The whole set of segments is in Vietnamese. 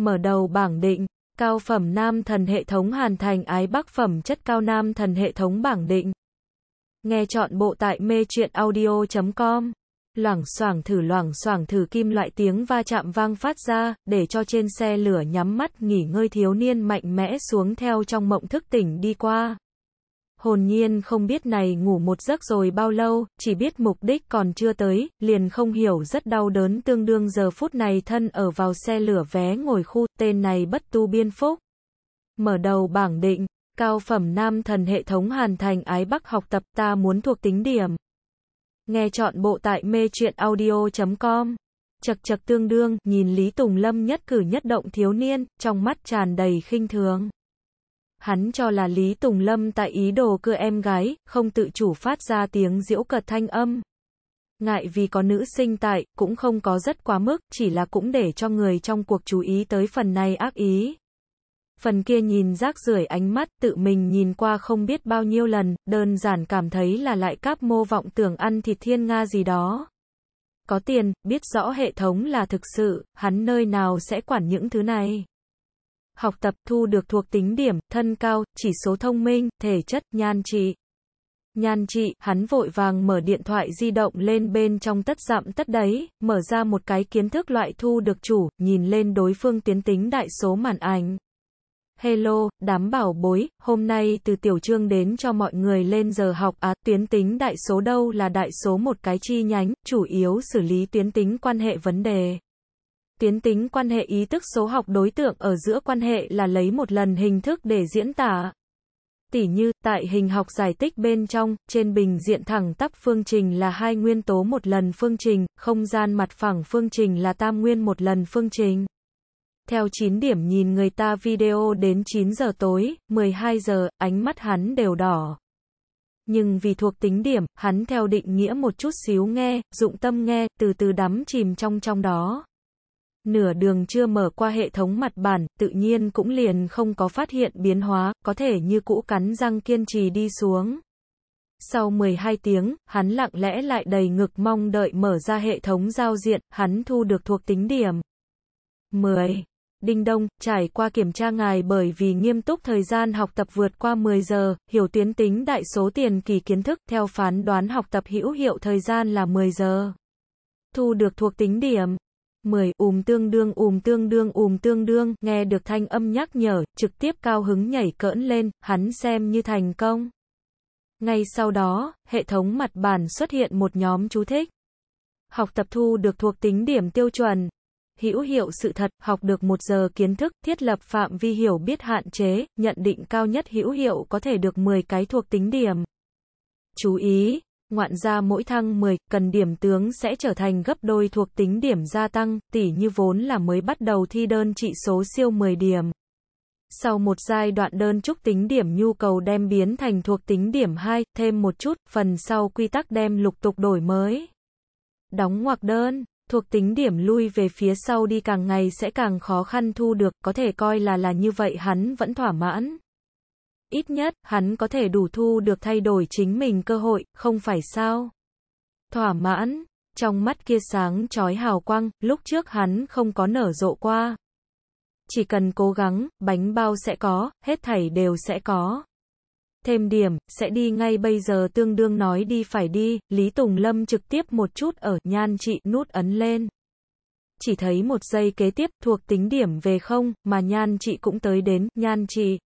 Mở đầu bảng định, cao phẩm nam thần hệ thống hoàn thành ái bắc phẩm chất cao nam thần hệ thống bảng định. Nghe chọn bộ tại mê truyện audio.com. Loảng xoảng thử loảng xoảng thử kim loại tiếng va chạm vang phát ra, để cho trên xe lửa nhắm mắt nghỉ ngơi thiếu niên mạnh mẽ xuống theo trong mộng thức tỉnh đi qua. Hồn nhiên không biết này ngủ một giấc rồi bao lâu, chỉ biết mục đích còn chưa tới, liền không hiểu rất đau đớn tương đương giờ phút này thân ở vào xe lửa vé ngồi khu, tên này bất tu biên phúc. Mở đầu bảng định, cao phẩm nam thần hệ thống hoàn thành ái bắc học tập ta muốn thuộc tính điểm. Nghe chọn bộ tại mê truyện audio.com chật chật tương đương, nhìn Lý Tùng Lâm nhất cử nhất động thiếu niên, trong mắt tràn đầy khinh thường. Hắn cho là Lý Tùng Lâm tại ý đồ cưa em gái, không tự chủ phát ra tiếng diễu cật thanh âm. Ngại vì có nữ sinh tại, cũng không có rất quá mức, chỉ là cũng để cho người trong cuộc chú ý tới phần này ác ý. Phần kia nhìn rác rưởi ánh mắt, tự mình nhìn qua không biết bao nhiêu lần, đơn giản cảm thấy là lại cáp mô vọng tưởng ăn thịt thiên Nga gì đó có tiền, biết rõ hệ thống là thực sự, hắn nơi nào sẽ quản những thứ này học tập, thu được thuộc tính điểm, thân cao, chỉ số thông minh, thể chất, nhan trị. Nhan trị, hắn vội vàng mở điện thoại di động lên bên trong tất dạm tất đấy, mở ra một cái kiến thức loại thu được chủ, nhìn lên đối phương tiến tính đại số màn ảnh. Hello, đám bảo bối, hôm nay từ tiểu trương đến cho mọi người lên giờ học á, à, tuyến tính đại số đâu là đại số một cái chi nhánh, chủ yếu xử lý tuyến tính quan hệ vấn đề. Tiến tính quan hệ ý thức số học đối tượng ở giữa quan hệ là lấy một lần hình thức để diễn tả. Tỉ như, tại hình học giải tích bên trong, trên bình diện thẳng tắp phương trình là hai nguyên tố một lần phương trình, không gian mặt phẳng phương trình là tam nguyên một lần phương trình. Theo 9 điểm nhìn người ta video đến 9 giờ tối, 12 giờ, ánh mắt hắn đều đỏ. Nhưng vì thuộc tính điểm, hắn theo định nghĩa một chút xíu nghe, dụng tâm nghe, từ từ đắm chìm trong trong đó nửa đường chưa mở qua hệ thống mặt bản, tự nhiên cũng liền không có phát hiện biến hóa, có thể như cũ cắn răng kiên trì đi xuống. Sau 12 tiếng, hắn lặng lẽ lại đầy ngực mong đợi mở ra hệ thống giao diện, hắn thu được thuộc tính điểm. 10. Đinh Đông, trải qua kiểm tra ngài bởi vì nghiêm túc thời gian học tập vượt qua 10 giờ, hiểu tiến tính đại số tiền kỳ kiến thức, theo phán đoán học tập hữu hiệu thời gian là 10 giờ. Thu được thuộc tính điểm, 10 ùm tương đương ùm tương đương ùm tương đương, nghe được thanh âm nhắc nhở, trực tiếp cao hứng nhảy cỡn lên, hắn xem như thành công. Ngay sau đó, hệ thống mặt bàn xuất hiện một nhóm chú thích. Học tập thu được thuộc tính điểm tiêu chuẩn. Hữu hiệu sự thật, học được một giờ kiến thức, thiết lập phạm vi hiểu biết hạn chế, nhận định cao nhất hữu hiệu có thể được 10 cái thuộc tính điểm. Chú ý, ngoạn ra mỗi thăng 10, cần điểm tướng sẽ trở thành gấp đôi thuộc tính điểm gia tăng, tỷ như vốn là mới bắt đầu thi đơn trị số siêu 10 điểm. Sau một giai đoạn đơn trúc tính điểm nhu cầu đem biến thành thuộc tính điểm 2, thêm một chút, phần sau quy tắc đem lục tục đổi mới. Đóng ngoặc đơn, thuộc tính điểm lui về phía sau đi càng ngày sẽ càng khó khăn thu được, có thể coi là là như vậy hắn vẫn thỏa mãn ít nhất, hắn có thể đủ thu được thay đổi chính mình cơ hội, không phải sao? Thỏa mãn, trong mắt kia sáng trói hào quang, lúc trước hắn không có nở rộ qua. Chỉ cần cố gắng, bánh bao sẽ có, hết thảy đều sẽ có. Thêm điểm, sẽ đi ngay bây giờ tương đương nói đi phải đi, Lý Tùng Lâm trực tiếp một chút ở, nhan trị, nút ấn lên. Chỉ thấy một giây kế tiếp, thuộc tính điểm về không, mà nhan trị cũng tới đến, nhan trị.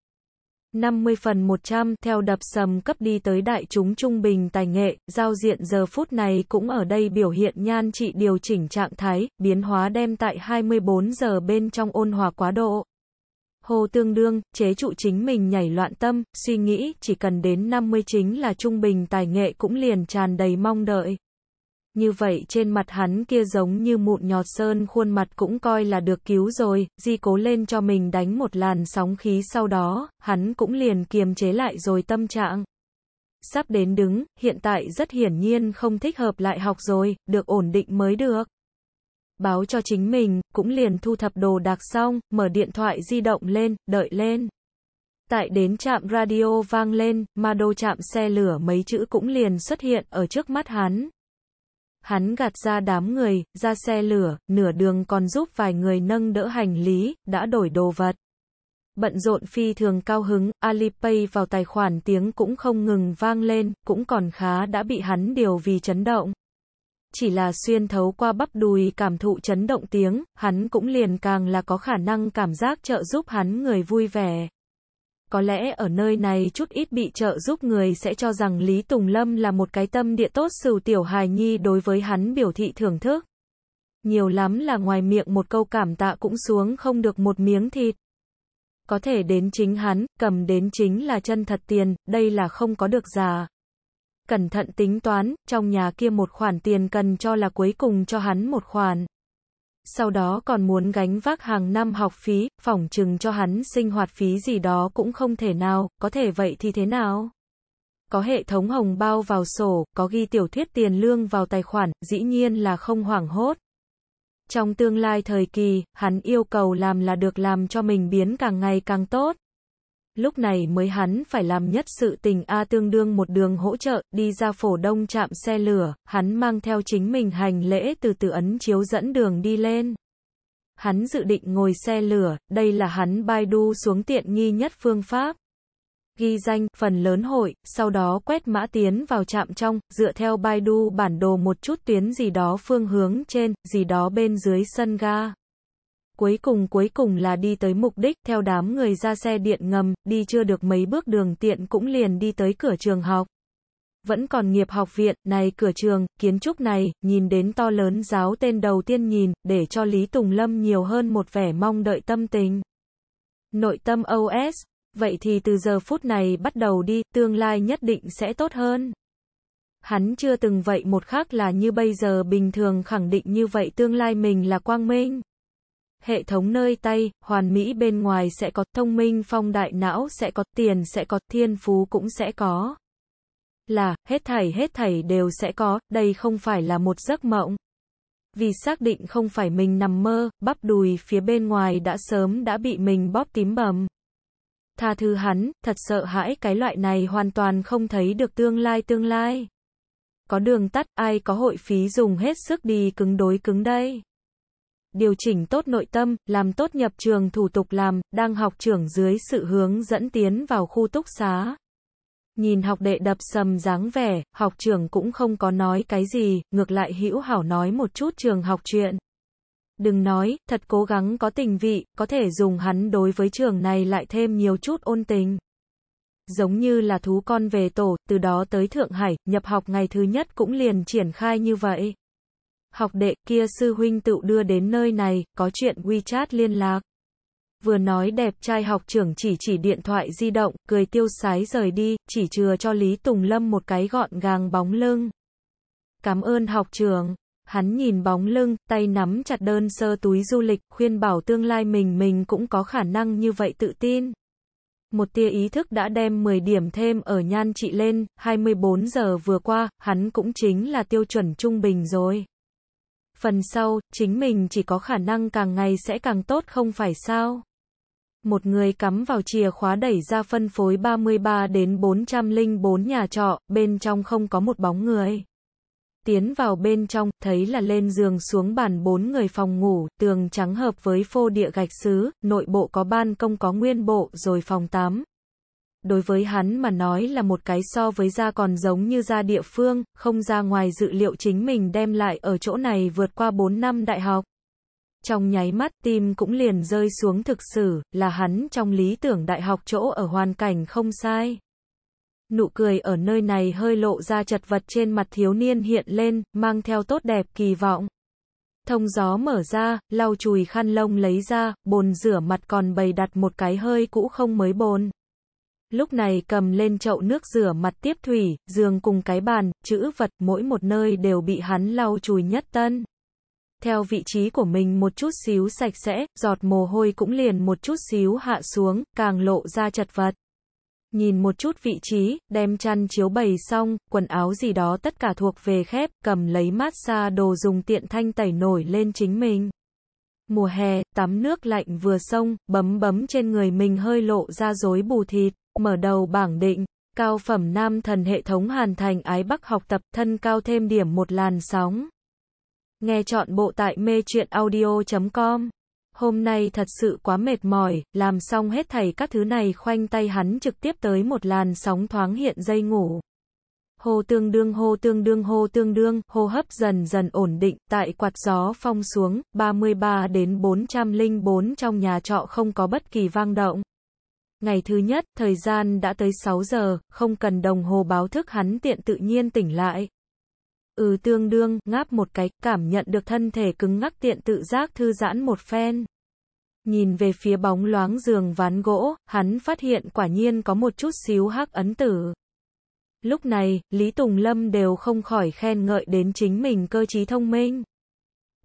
50 phần 100 theo đập sầm cấp đi tới đại chúng trung bình tài nghệ, giao diện giờ phút này cũng ở đây biểu hiện nhan trị điều chỉnh trạng thái, biến hóa đem tại 24 giờ bên trong ôn hòa quá độ. Hồ tương đương, chế trụ chính mình nhảy loạn tâm, suy nghĩ, chỉ cần đến 50 chính là trung bình tài nghệ cũng liền tràn đầy mong đợi như vậy trên mặt hắn kia giống như mụn nhọt sơn khuôn mặt cũng coi là được cứu rồi, di cố lên cho mình đánh một làn sóng khí sau đó, hắn cũng liền kiềm chế lại rồi tâm trạng. Sắp đến đứng, hiện tại rất hiển nhiên không thích hợp lại học rồi, được ổn định mới được. Báo cho chính mình, cũng liền thu thập đồ đạc xong, mở điện thoại di động lên, đợi lên. Tại đến trạm radio vang lên, mà đồ chạm xe lửa mấy chữ cũng liền xuất hiện ở trước mắt hắn, Hắn gạt ra đám người, ra xe lửa, nửa đường còn giúp vài người nâng đỡ hành lý, đã đổi đồ vật. Bận rộn phi thường cao hứng, Alipay vào tài khoản tiếng cũng không ngừng vang lên, cũng còn khá đã bị hắn điều vì chấn động. Chỉ là xuyên thấu qua bắp đùi cảm thụ chấn động tiếng, hắn cũng liền càng là có khả năng cảm giác trợ giúp hắn người vui vẻ có lẽ ở nơi này chút ít bị trợ giúp người sẽ cho rằng Lý Tùng Lâm là một cái tâm địa tốt sửu tiểu hài nhi đối với hắn biểu thị thưởng thức. Nhiều lắm là ngoài miệng một câu cảm tạ cũng xuống không được một miếng thịt. Có thể đến chính hắn, cầm đến chính là chân thật tiền, đây là không có được già. Cẩn thận tính toán, trong nhà kia một khoản tiền cần cho là cuối cùng cho hắn một khoản sau đó còn muốn gánh vác hàng năm học phí, phỏng chừng cho hắn sinh hoạt phí gì đó cũng không thể nào, có thể vậy thì thế nào? Có hệ thống hồng bao vào sổ, có ghi tiểu thuyết tiền lương vào tài khoản, dĩ nhiên là không hoảng hốt. Trong tương lai thời kỳ, hắn yêu cầu làm là được làm cho mình biến càng ngày càng tốt lúc này mới hắn phải làm nhất sự tình A tương đương một đường hỗ trợ, đi ra phổ đông chạm xe lửa, hắn mang theo chính mình hành lễ từ từ ấn chiếu dẫn đường đi lên. Hắn dự định ngồi xe lửa, đây là hắn Baidu xuống tiện nghi nhất phương pháp. Ghi danh, phần lớn hội, sau đó quét mã tiến vào trạm trong, dựa theo Baidu bản đồ một chút tuyến gì đó phương hướng trên, gì đó bên dưới sân ga. Cuối cùng cuối cùng là đi tới mục đích, theo đám người ra xe điện ngầm, đi chưa được mấy bước đường tiện cũng liền đi tới cửa trường học. Vẫn còn nghiệp học viện, này cửa trường, kiến trúc này, nhìn đến to lớn giáo tên đầu tiên nhìn, để cho Lý Tùng Lâm nhiều hơn một vẻ mong đợi tâm tình. Nội tâm OS, vậy thì từ giờ phút này bắt đầu đi, tương lai nhất định sẽ tốt hơn. Hắn chưa từng vậy một khác là như bây giờ bình thường khẳng định như vậy tương lai mình là quang minh hệ thống nơi tay, hoàn mỹ bên ngoài sẽ có, thông minh phong đại não sẽ có, tiền sẽ có, thiên phú cũng sẽ có. Là, hết thảy hết thảy đều sẽ có, đây không phải là một giấc mộng. Vì xác định không phải mình nằm mơ, bắp đùi phía bên ngoài đã sớm đã bị mình bóp tím bầm. Tha thứ hắn, thật sợ hãi cái loại này hoàn toàn không thấy được tương lai tương lai. Có đường tắt, ai có hội phí dùng hết sức đi cứng đối cứng đây điều chỉnh tốt nội tâm, làm tốt nhập trường thủ tục làm, đang học trưởng dưới sự hướng dẫn tiến vào khu túc xá. Nhìn học đệ đập sầm dáng vẻ, học trưởng cũng không có nói cái gì, ngược lại hữu hảo nói một chút trường học chuyện. Đừng nói, thật cố gắng có tình vị, có thể dùng hắn đối với trường này lại thêm nhiều chút ôn tình. Giống như là thú con về tổ, từ đó tới Thượng Hải, nhập học ngày thứ nhất cũng liền triển khai như vậy. Học đệ kia sư huynh tự đưa đến nơi này, có chuyện WeChat liên lạc. Vừa nói đẹp trai học trưởng chỉ chỉ điện thoại di động, cười tiêu sái rời đi, chỉ chừa cho Lý Tùng Lâm một cái gọn gàng bóng lưng. Cảm ơn học trưởng. Hắn nhìn bóng lưng, tay nắm chặt đơn sơ túi du lịch, khuyên bảo tương lai mình mình cũng có khả năng như vậy tự tin. Một tia ý thức đã đem 10 điểm thêm ở nhan trị lên, 24 giờ vừa qua, hắn cũng chính là tiêu chuẩn trung bình rồi phần sau, chính mình chỉ có khả năng càng ngày sẽ càng tốt không phải sao? Một người cắm vào chìa khóa đẩy ra phân phối 33 đến 404 nhà trọ, bên trong không có một bóng người. Tiến vào bên trong, thấy là lên giường xuống bàn bốn người phòng ngủ, tường trắng hợp với phô địa gạch xứ, nội bộ có ban công có nguyên bộ, rồi phòng 8 đối với hắn mà nói là một cái so với da còn giống như da địa phương, không ra ngoài dự liệu chính mình đem lại ở chỗ này vượt qua 4 năm đại học. Trong nháy mắt tim cũng liền rơi xuống thực sự, là hắn trong lý tưởng đại học chỗ ở hoàn cảnh không sai. Nụ cười ở nơi này hơi lộ ra chật vật trên mặt thiếu niên hiện lên, mang theo tốt đẹp kỳ vọng. Thông gió mở ra, lau chùi khăn lông lấy ra, bồn rửa mặt còn bày đặt một cái hơi cũ không mới bồn lúc này cầm lên chậu nước rửa mặt tiếp thủy, giường cùng cái bàn, chữ vật, mỗi một nơi đều bị hắn lau chùi nhất tân. Theo vị trí của mình một chút xíu sạch sẽ, giọt mồ hôi cũng liền một chút xíu hạ xuống, càng lộ ra chật vật. Nhìn một chút vị trí, đem chăn chiếu bày xong, quần áo gì đó tất cả thuộc về khép, cầm lấy mát xa đồ dùng tiện thanh tẩy nổi lên chính mình. Mùa hè, tắm nước lạnh vừa xong, bấm bấm trên người mình hơi lộ ra rối bù thịt. Mở đầu bảng định, cao phẩm nam thần hệ thống hoàn Thành Ái Bắc học tập thân cao thêm điểm một làn sóng. Nghe chọn bộ tại mê truyện audio.com. Hôm nay thật sự quá mệt mỏi, làm xong hết thầy các thứ này khoanh tay hắn trực tiếp tới một làn sóng thoáng hiện dây ngủ. Hô tương đương hô tương đương hô tương đương, hô hấp dần dần ổn định, tại quạt gió phong xuống, 33 đến 404 trong nhà trọ không có bất kỳ vang động. Ngày thứ nhất, thời gian đã tới 6 giờ, không cần đồng hồ báo thức hắn tiện tự nhiên tỉnh lại. Ừ tương đương, ngáp một cái, cảm nhận được thân thể cứng ngắc tiện tự giác thư giãn một phen. Nhìn về phía bóng loáng giường ván gỗ, hắn phát hiện quả nhiên có một chút xíu hắc ấn tử. Lúc này, Lý Tùng Lâm đều không khỏi khen ngợi đến chính mình cơ trí thông minh.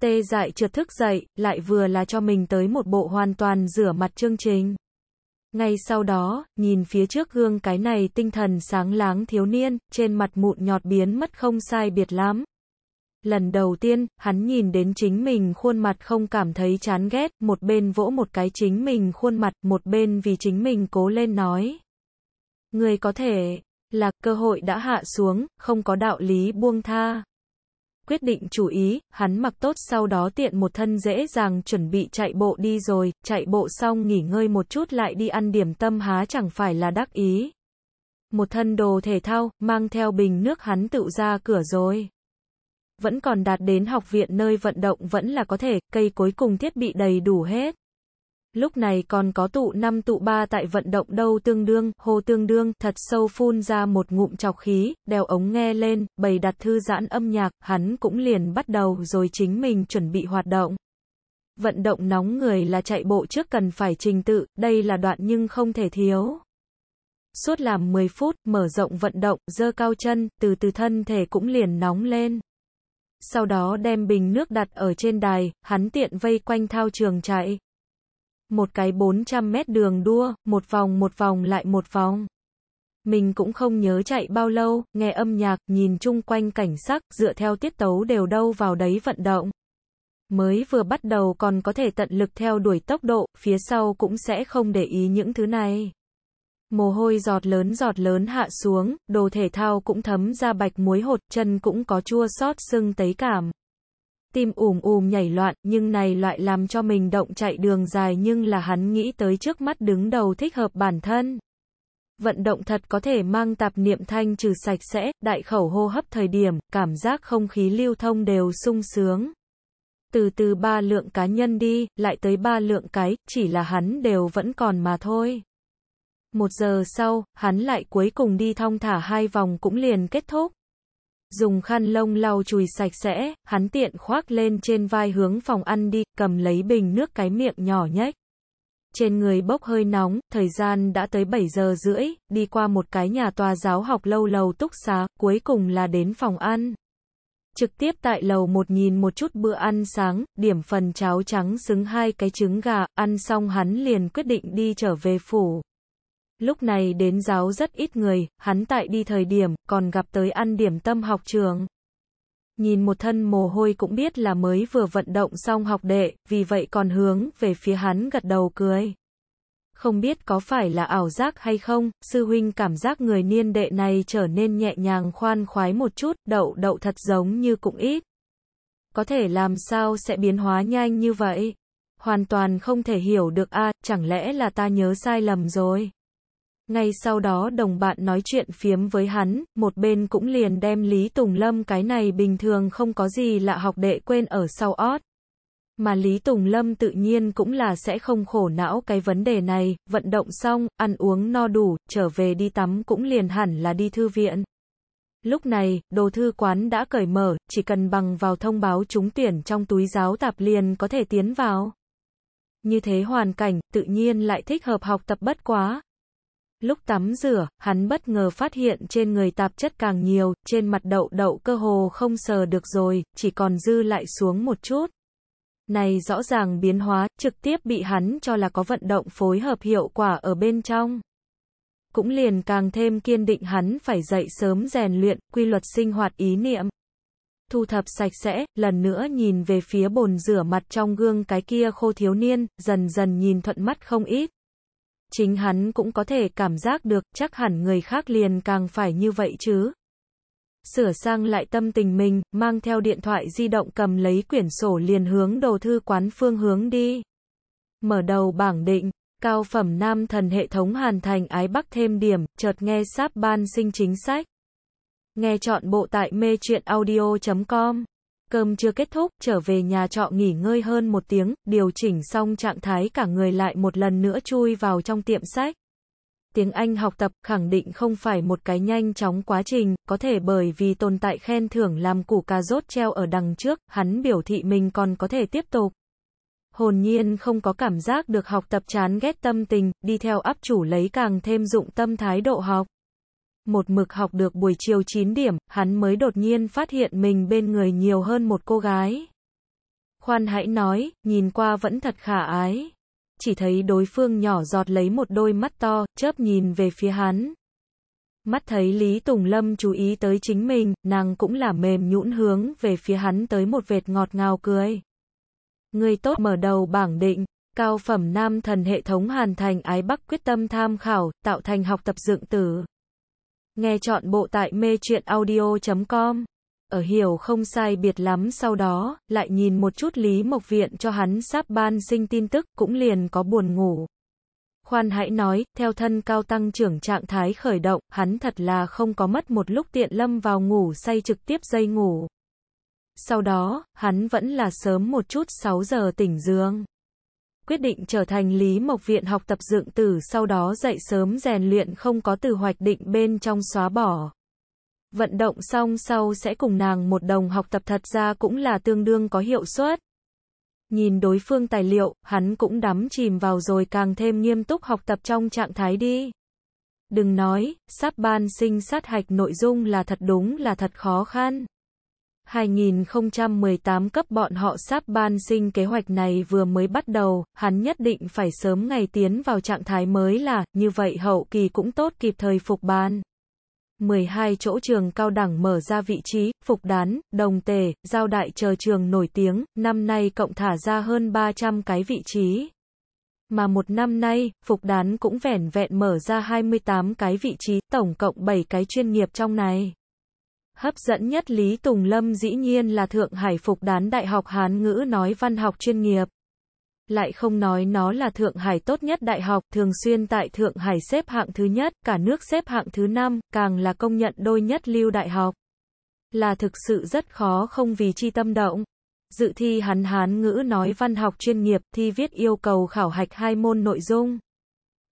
Tê dại trượt thức dậy, lại vừa là cho mình tới một bộ hoàn toàn rửa mặt chương trình. Ngay sau đó, nhìn phía trước gương cái này tinh thần sáng láng thiếu niên, trên mặt mụn nhọt biến mất không sai biệt lắm. Lần đầu tiên, hắn nhìn đến chính mình khuôn mặt không cảm thấy chán ghét, một bên vỗ một cái chính mình khuôn mặt, một bên vì chính mình cố lên nói. Người có thể, là cơ hội đã hạ xuống, không có đạo lý buông tha quyết định chủ ý, hắn mặc tốt sau đó tiện một thân dễ dàng chuẩn bị chạy bộ đi rồi, chạy bộ xong nghỉ ngơi một chút lại đi ăn điểm tâm há chẳng phải là đắc ý. Một thân đồ thể thao, mang theo bình nước hắn tự ra cửa rồi. Vẫn còn đạt đến học viện nơi vận động vẫn là có thể, cây cuối cùng thiết bị đầy đủ hết. Lúc này còn có tụ 5 tụ 3 tại vận động đâu tương đương, hồ tương đương, thật sâu phun ra một ngụm chọc khí, đeo ống nghe lên, bày đặt thư giãn âm nhạc, hắn cũng liền bắt đầu rồi chính mình chuẩn bị hoạt động. Vận động nóng người là chạy bộ trước cần phải trình tự, đây là đoạn nhưng không thể thiếu. Suốt làm 10 phút, mở rộng vận động, dơ cao chân, từ từ thân thể cũng liền nóng lên. Sau đó đem bình nước đặt ở trên đài, hắn tiện vây quanh thao trường chạy một cái 400 mét đường đua, một vòng một vòng lại một vòng. Mình cũng không nhớ chạy bao lâu, nghe âm nhạc, nhìn chung quanh cảnh sắc, dựa theo tiết tấu đều đâu vào đấy vận động. Mới vừa bắt đầu còn có thể tận lực theo đuổi tốc độ, phía sau cũng sẽ không để ý những thứ này. Mồ hôi giọt lớn giọt lớn hạ xuống, đồ thể thao cũng thấm ra bạch muối hột, chân cũng có chua xót sưng tấy cảm tim ùm ùm nhảy loạn, nhưng này loại làm cho mình động chạy đường dài nhưng là hắn nghĩ tới trước mắt đứng đầu thích hợp bản thân. Vận động thật có thể mang tạp niệm thanh trừ sạch sẽ, đại khẩu hô hấp thời điểm, cảm giác không khí lưu thông đều sung sướng. Từ từ ba lượng cá nhân đi, lại tới ba lượng cái, chỉ là hắn đều vẫn còn mà thôi. Một giờ sau, hắn lại cuối cùng đi thong thả hai vòng cũng liền kết thúc dùng khăn lông lau chùi sạch sẽ, hắn tiện khoác lên trên vai hướng phòng ăn đi, cầm lấy bình nước cái miệng nhỏ nhách. Trên người bốc hơi nóng, thời gian đã tới 7 giờ rưỡi, đi qua một cái nhà tòa giáo học lâu lầu túc xá, cuối cùng là đến phòng ăn. Trực tiếp tại lầu một nhìn một chút bữa ăn sáng, điểm phần cháo trắng xứng hai cái trứng gà, ăn xong hắn liền quyết định đi trở về phủ. Lúc này đến giáo rất ít người, hắn tại đi thời điểm, còn gặp tới ăn điểm tâm học trường. Nhìn một thân mồ hôi cũng biết là mới vừa vận động xong học đệ, vì vậy còn hướng về phía hắn gật đầu cười. Không biết có phải là ảo giác hay không, sư huynh cảm giác người niên đệ này trở nên nhẹ nhàng khoan khoái một chút, đậu đậu thật giống như cũng ít. Có thể làm sao sẽ biến hóa nhanh như vậy? Hoàn toàn không thể hiểu được a chẳng lẽ là ta nhớ sai lầm rồi? Ngay sau đó đồng bạn nói chuyện phiếm với hắn, một bên cũng liền đem Lý Tùng Lâm cái này bình thường không có gì lạ học đệ quên ở sau ót. Mà Lý Tùng Lâm tự nhiên cũng là sẽ không khổ não cái vấn đề này, vận động xong, ăn uống no đủ, trở về đi tắm cũng liền hẳn là đi thư viện. Lúc này, đồ thư quán đã cởi mở, chỉ cần bằng vào thông báo trúng tuyển trong túi giáo tạp liền có thể tiến vào. Như thế hoàn cảnh, tự nhiên lại thích hợp học tập bất quá, Lúc tắm rửa, hắn bất ngờ phát hiện trên người tạp chất càng nhiều, trên mặt đậu đậu cơ hồ không sờ được rồi, chỉ còn dư lại xuống một chút. Này rõ ràng biến hóa, trực tiếp bị hắn cho là có vận động phối hợp hiệu quả ở bên trong. Cũng liền càng thêm kiên định hắn phải dậy sớm rèn luyện, quy luật sinh hoạt ý niệm. Thu thập sạch sẽ, lần nữa nhìn về phía bồn rửa mặt trong gương cái kia khô thiếu niên, dần dần nhìn thuận mắt không ít chính hắn cũng có thể cảm giác được, chắc hẳn người khác liền càng phải như vậy chứ. Sửa sang lại tâm tình mình, mang theo điện thoại di động cầm lấy quyển sổ liền hướng đầu thư quán phương hướng đi. Mở đầu bảng định, cao phẩm nam thần hệ thống hoàn thành ái bắc thêm điểm, chợt nghe sáp ban sinh chính sách. Nghe chọn bộ tại mê truyện audio.com cơm chưa kết thúc, trở về nhà trọ nghỉ ngơi hơn một tiếng, điều chỉnh xong trạng thái cả người lại một lần nữa chui vào trong tiệm sách. Tiếng Anh học tập khẳng định không phải một cái nhanh chóng quá trình, có thể bởi vì tồn tại khen thưởng làm củ cà rốt treo ở đằng trước, hắn biểu thị mình còn có thể tiếp tục. Hồn nhiên không có cảm giác được học tập chán ghét tâm tình, đi theo áp chủ lấy càng thêm dụng tâm thái độ học một mực học được buổi chiều 9 điểm, hắn mới đột nhiên phát hiện mình bên người nhiều hơn một cô gái. Khoan hãy nói, nhìn qua vẫn thật khả ái. Chỉ thấy đối phương nhỏ giọt lấy một đôi mắt to, chớp nhìn về phía hắn. Mắt thấy Lý Tùng Lâm chú ý tới chính mình, nàng cũng là mềm nhũn hướng về phía hắn tới một vệt ngọt ngào cười. Người tốt mở đầu bảng định, cao phẩm nam thần hệ thống hoàn thành ái bắc quyết tâm tham khảo, tạo thành học tập dựng tử. Nghe chọn bộ tại mê truyện audio.com. Ở hiểu không sai biệt lắm sau đó, lại nhìn một chút Lý Mộc Viện cho hắn sắp ban sinh tin tức, cũng liền có buồn ngủ. Khoan hãy nói, theo thân cao tăng trưởng trạng thái khởi động, hắn thật là không có mất một lúc tiện lâm vào ngủ say trực tiếp dây ngủ. Sau đó, hắn vẫn là sớm một chút 6 giờ tỉnh dương quyết định trở thành Lý Mộc Viện học tập dựng tử sau đó dậy sớm rèn luyện không có từ hoạch định bên trong xóa bỏ. Vận động xong sau sẽ cùng nàng một đồng học tập thật ra cũng là tương đương có hiệu suất. Nhìn đối phương tài liệu, hắn cũng đắm chìm vào rồi càng thêm nghiêm túc học tập trong trạng thái đi. Đừng nói, sắp ban sinh sát hạch nội dung là thật đúng là thật khó khăn. 2018 cấp bọn họ sắp ban sinh kế hoạch này vừa mới bắt đầu, hắn nhất định phải sớm ngày tiến vào trạng thái mới là, như vậy hậu kỳ cũng tốt kịp thời phục ban. 12 chỗ trường cao đẳng mở ra vị trí, phục đán, đồng tề, giao đại chờ trường nổi tiếng, năm nay cộng thả ra hơn 300 cái vị trí. Mà một năm nay, phục đán cũng vẻn vẹn mở ra 28 cái vị trí, tổng cộng 7 cái chuyên nghiệp trong này. Hấp dẫn nhất Lý Tùng Lâm dĩ nhiên là Thượng Hải Phục đán Đại học Hán ngữ nói văn học chuyên nghiệp. Lại không nói nó là Thượng Hải tốt nhất đại học, thường xuyên tại Thượng Hải xếp hạng thứ nhất, cả nước xếp hạng thứ năm, càng là công nhận đôi nhất lưu đại học. Là thực sự rất khó không vì chi tâm động. Dự thi hắn Hán ngữ nói văn học chuyên nghiệp thi viết yêu cầu khảo hạch hai môn nội dung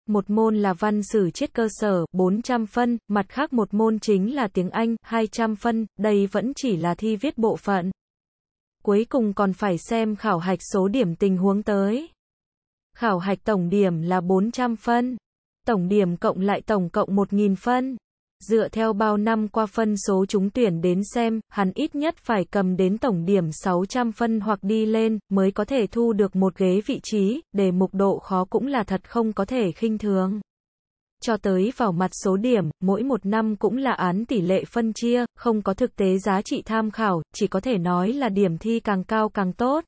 một môn là văn sử triết cơ sở, 400 phân, mặt khác một môn chính là tiếng Anh, 200 phân, đây vẫn chỉ là thi viết bộ phận. Cuối cùng còn phải xem khảo hạch số điểm tình huống tới. Khảo hạch tổng điểm là 400 phân. Tổng điểm cộng lại tổng cộng 1.000 phân. Dựa theo bao năm qua phân số trúng tuyển đến xem, hắn ít nhất phải cầm đến tổng điểm 600 phân hoặc đi lên, mới có thể thu được một ghế vị trí, để mục độ khó cũng là thật không có thể khinh thường. Cho tới vào mặt số điểm, mỗi một năm cũng là án tỷ lệ phân chia, không có thực tế giá trị tham khảo, chỉ có thể nói là điểm thi càng cao càng tốt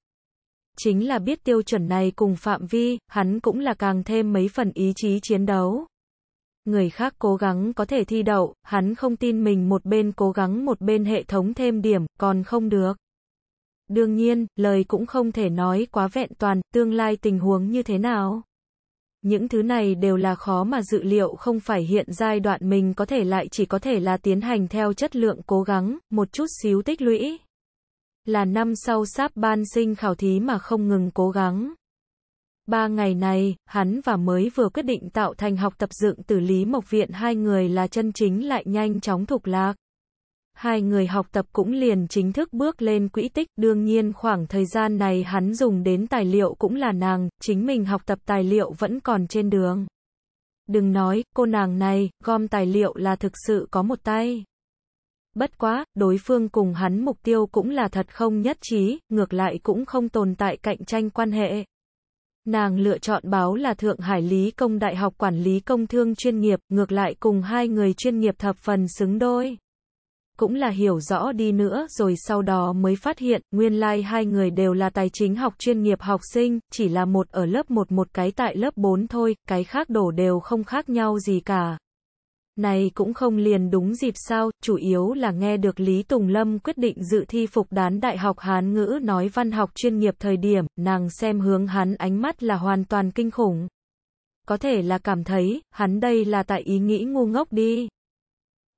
chính là biết tiêu chuẩn này cùng phạm vi, hắn cũng là càng thêm mấy phần ý chí chiến đấu người khác cố gắng có thể thi đậu, hắn không tin mình một bên cố gắng một bên hệ thống thêm điểm, còn không được. Đương nhiên, lời cũng không thể nói quá vẹn toàn, tương lai tình huống như thế nào. Những thứ này đều là khó mà dự liệu không phải hiện giai đoạn mình có thể lại chỉ có thể là tiến hành theo chất lượng cố gắng, một chút xíu tích lũy. Là năm sau sáp ban sinh khảo thí mà không ngừng cố gắng. Ba ngày này, hắn và mới vừa quyết định tạo thành học tập dựng từ Lý Mộc Viện hai người là chân chính lại nhanh chóng thục lạc. Hai người học tập cũng liền chính thức bước lên quỹ tích, đương nhiên khoảng thời gian này hắn dùng đến tài liệu cũng là nàng, chính mình học tập tài liệu vẫn còn trên đường. Đừng nói, cô nàng này, gom tài liệu là thực sự có một tay. Bất quá, đối phương cùng hắn mục tiêu cũng là thật không nhất trí, ngược lại cũng không tồn tại cạnh tranh quan hệ. Nàng lựa chọn báo là Thượng Hải Lý Công Đại học Quản lý Công Thương chuyên nghiệp, ngược lại cùng hai người chuyên nghiệp thập phần xứng đôi. Cũng là hiểu rõ đi nữa rồi sau đó mới phát hiện, nguyên lai like hai người đều là tài chính học chuyên nghiệp học sinh, chỉ là một ở lớp 1 một cái tại lớp 4 thôi, cái khác đổ đều không khác nhau gì cả. Này cũng không liền đúng dịp sao, chủ yếu là nghe được Lý Tùng Lâm quyết định dự thi phục đán Đại học Hán ngữ nói văn học chuyên nghiệp thời điểm, nàng xem hướng hắn ánh mắt là hoàn toàn kinh khủng. Có thể là cảm thấy, hắn đây là tại ý nghĩ ngu ngốc đi.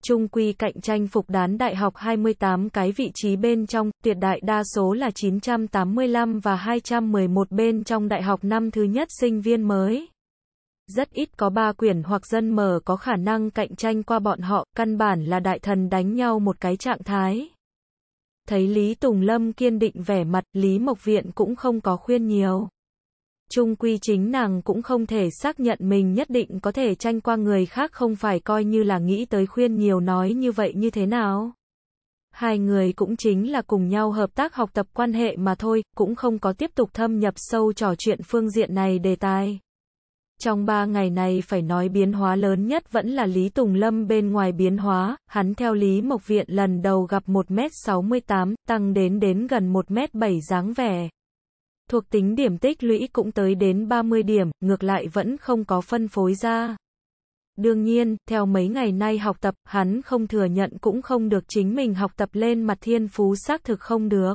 Trung quy cạnh tranh phục đán đại học 28 cái vị trí bên trong, tuyệt đại đa số là 985 và 211 bên trong đại học năm thứ nhất sinh viên mới rất ít có ba quyền hoặc dân mờ có khả năng cạnh tranh qua bọn họ, căn bản là đại thần đánh nhau một cái trạng thái. Thấy Lý Tùng Lâm kiên định vẻ mặt, Lý Mộc Viện cũng không có khuyên nhiều. Trung quy chính nàng cũng không thể xác nhận mình nhất định có thể tranh qua người khác không phải coi như là nghĩ tới khuyên nhiều nói như vậy như thế nào. Hai người cũng chính là cùng nhau hợp tác học tập quan hệ mà thôi, cũng không có tiếp tục thâm nhập sâu trò chuyện phương diện này đề tài. Trong ba ngày này phải nói biến hóa lớn nhất vẫn là Lý Tùng Lâm bên ngoài biến hóa, hắn theo Lý Mộc Viện lần đầu gặp 1m68, tăng đến đến gần 1m7 dáng vẻ. Thuộc tính điểm tích lũy cũng tới đến 30 điểm, ngược lại vẫn không có phân phối ra. Đương nhiên, theo mấy ngày nay học tập, hắn không thừa nhận cũng không được chính mình học tập lên mặt thiên phú xác thực không được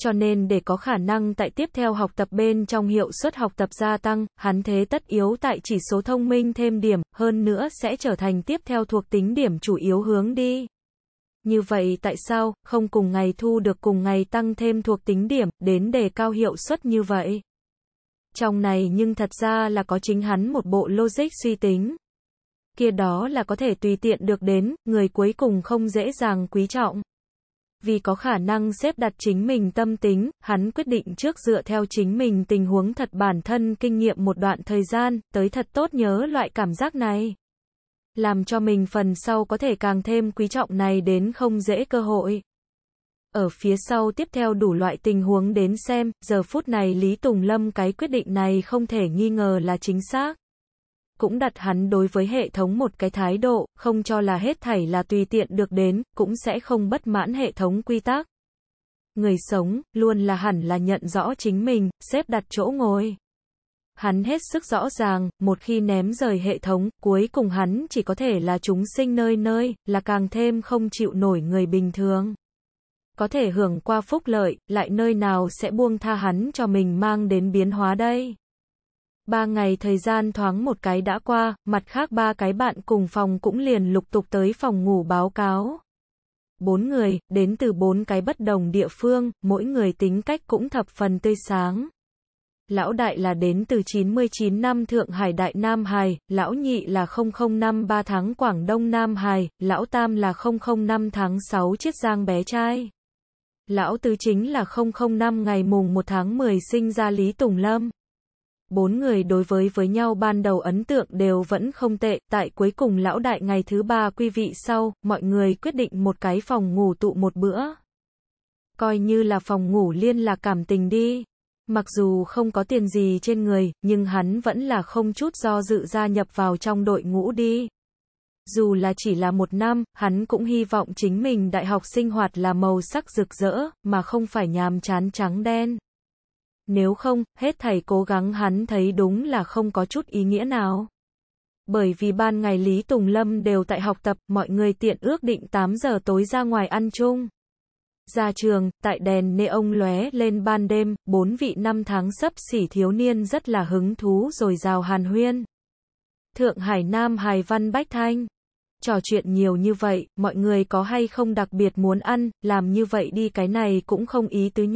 cho nên để có khả năng tại tiếp theo học tập bên trong hiệu suất học tập gia tăng, hắn thế tất yếu tại chỉ số thông minh thêm điểm, hơn nữa sẽ trở thành tiếp theo thuộc tính điểm chủ yếu hướng đi. Như vậy tại sao, không cùng ngày thu được cùng ngày tăng thêm thuộc tính điểm, đến đề cao hiệu suất như vậy? Trong này nhưng thật ra là có chính hắn một bộ logic suy tính. Kia đó là có thể tùy tiện được đến, người cuối cùng không dễ dàng quý trọng vì có khả năng xếp đặt chính mình tâm tính, hắn quyết định trước dựa theo chính mình tình huống thật bản thân kinh nghiệm một đoạn thời gian, tới thật tốt nhớ loại cảm giác này. Làm cho mình phần sau có thể càng thêm quý trọng này đến không dễ cơ hội. Ở phía sau tiếp theo đủ loại tình huống đến xem, giờ phút này Lý Tùng Lâm cái quyết định này không thể nghi ngờ là chính xác cũng đặt hắn đối với hệ thống một cái thái độ, không cho là hết thảy là tùy tiện được đến, cũng sẽ không bất mãn hệ thống quy tắc. Người sống, luôn là hẳn là nhận rõ chính mình, xếp đặt chỗ ngồi. Hắn hết sức rõ ràng, một khi ném rời hệ thống, cuối cùng hắn chỉ có thể là chúng sinh nơi nơi, là càng thêm không chịu nổi người bình thường có thể hưởng qua phúc lợi, lại nơi nào sẽ buông tha hắn cho mình mang đến biến hóa đây? Ba ngày thời gian thoáng một cái đã qua, mặt khác ba cái bạn cùng phòng cũng liền lục tục tới phòng ngủ báo cáo. Bốn người, đến từ bốn cái bất đồng địa phương, mỗi người tính cách cũng thập phần tươi sáng. Lão đại là đến từ 99 năm Thượng Hải Đại Nam Hải, lão nhị là 005 3 tháng Quảng Đông Nam Hải, lão tam là 005 tháng 6 Chiết Giang bé trai. Lão tứ chính là 005 ngày mùng 1 tháng 10 sinh ra Lý Tùng Lâm bốn người đối với với nhau ban đầu ấn tượng đều vẫn không tệ, tại cuối cùng lão đại ngày thứ ba quý vị sau, mọi người quyết định một cái phòng ngủ tụ một bữa. Coi như là phòng ngủ liên là cảm tình đi. Mặc dù không có tiền gì trên người, nhưng hắn vẫn là không chút do dự gia nhập vào trong đội ngũ đi. Dù là chỉ là một năm, hắn cũng hy vọng chính mình đại học sinh hoạt là màu sắc rực rỡ, mà không phải nhàm chán trắng đen. Nếu không, hết thầy cố gắng hắn thấy đúng là không có chút ý nghĩa nào. Bởi vì ban ngày Lý Tùng Lâm đều tại học tập, mọi người tiện ước định 8 giờ tối ra ngoài ăn chung. Ra trường, tại đèn nê ông lóe lên ban đêm, bốn vị năm tháng sắp xỉ thiếu niên rất là hứng thú rồi rào hàn huyên. Thượng Hải Nam Hải Văn Bách Thanh Trò chuyện nhiều như vậy, mọi người có hay không đặc biệt muốn ăn, làm như vậy đi cái này cũng không ý tứ